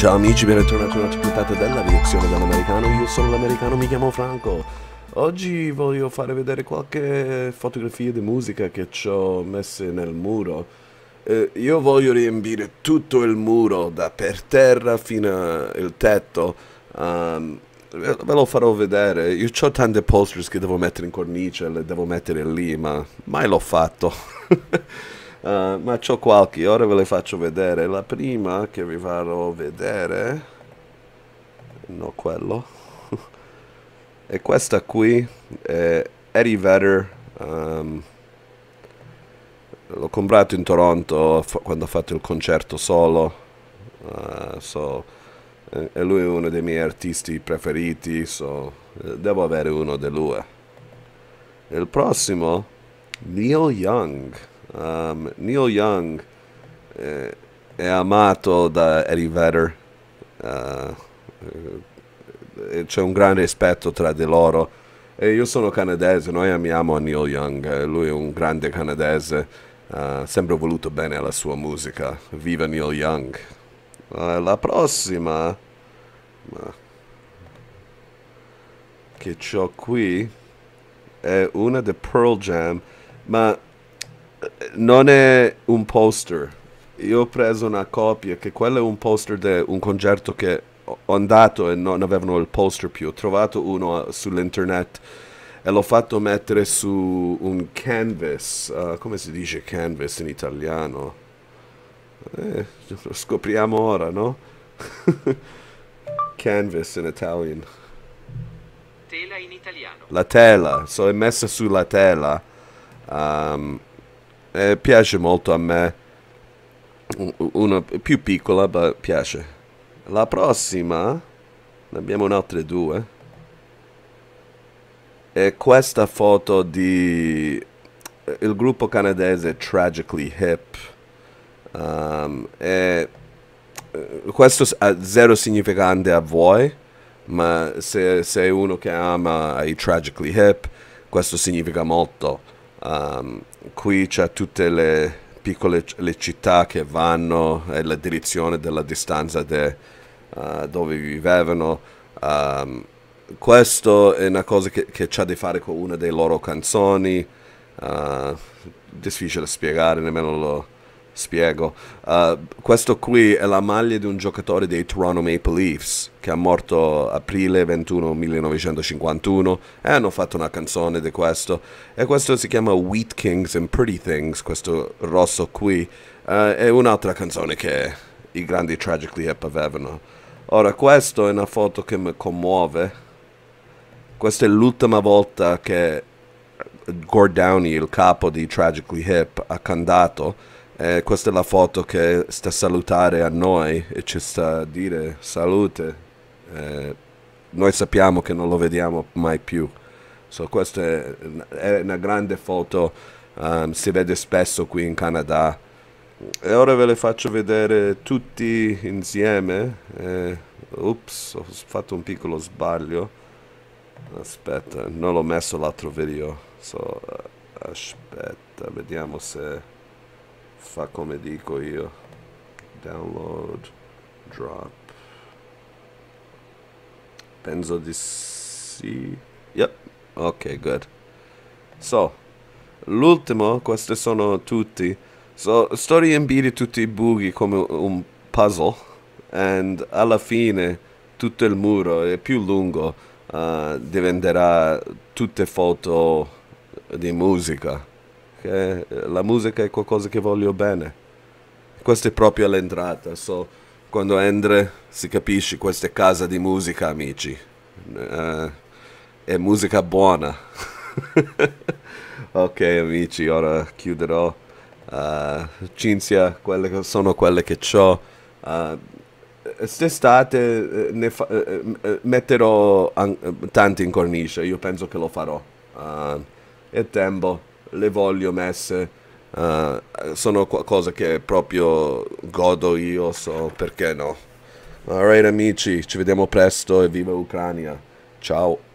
Ciao amici, ben ritornati a una puntata della reazione dall'americano. Io sono l'americano, mi chiamo Franco. Oggi voglio fare vedere qualche fotografia di musica che ci ho messe nel muro. Eh, io voglio riempire tutto il muro, da per terra fino al tetto. Um, ve lo farò vedere. Io ho tante posters che devo mettere in cornice, le devo mettere lì, ma mai l'ho fatto. Uh, ma ho qualche, ora ve le faccio vedere. La prima che vi farò vedere, no quello, è questa qui, è Eddie Vedder. Um, l'ho comprato in Toronto quando ho fatto il concerto solo. Uh, so, e lui è uno dei miei artisti preferiti, so, eh, devo avere uno di lui. Il prossimo, Neil Young. Um, Neil Young eh, è amato da Eddie Vedder, uh, c'è un grande rispetto tra di loro. E io sono canadese, noi amiamo Neil Young, eh, lui è un grande canadese, uh, sempre voluto bene alla sua musica. Viva Neil Young! Uh, la prossima Ma... che ho qui è una di Pearl Jam, ma non è un poster. Io ho preso una copia, che quello è un poster di un concerto che ho andato e non avevano il poster più. Ho trovato uno eh, sull'internet e l'ho fatto mettere su un canvas. Uh, come si dice canvas in italiano? Eh, lo scopriamo ora, no? canvas in italiano. Tela in italiano. La tela, so è messa sulla tela. Um, eh, piace molto a me, una più piccola, ma piace. La prossima, ne abbiamo un'altra due, è questa foto di eh, il gruppo canadese Tragically Hip. Um, ehm, e eh, questo ha zero significante a voi, ma se sei uno che ama i Tragically Hip, questo significa molto. Um, qui c'è tutte le piccole le città che vanno e la direzione della distanza de, uh, dove vivevano. Um, questo è una cosa che, che c'è da fare con una delle loro canzoni. Uh, difficile spiegare, nemmeno lo, Spiego. Uh, questo qui è la maglia di un giocatore dei Toronto Maple Leafs che è morto aprile 21 1951 e hanno fatto una canzone di questo. E questo si chiama Wheat Kings and Pretty Things, questo rosso qui. Uh, è un'altra canzone che i grandi Tragically Hip avevano. Ora, questa è una foto che mi commuove. Questa è l'ultima volta che Gord Downey, il capo di Tragically Hip, ha cantato eh, questa è la foto che sta a salutare a noi e ci sta a dire salute. Eh, noi sappiamo che non lo vediamo mai più. So, questa è una grande foto, um, si vede spesso qui in Canada. E ora ve le faccio vedere tutti insieme. Eh, ups, ho fatto un piccolo sbaglio. Aspetta, non l'ho messo l'altro video. So, eh, aspetta, vediamo se fa come dico io download drop penso di sì yep ok good so l'ultimo questi sono tutti so sto riempire tutti i buchi come un puzzle and alla fine tutto il muro è più lungo uh, diventerà tutte foto di musica che la musica è qualcosa che voglio bene. Questa è proprio l'entrata, so, quando entra si capisce, questa è casa di musica, amici. Uh, è musica buona. ok, amici, ora chiuderò. Uh, Cinzia, quelle che sono quelle che ho. Uh, eh, Quest'estate metterò an- tanti in cornice, io penso che lo farò. Uh, è tempo le voglio messe. Uh, sono qualcosa che proprio godo io, so perché no. Alright amici, ci vediamo presto e viva Ucrania. Ciao.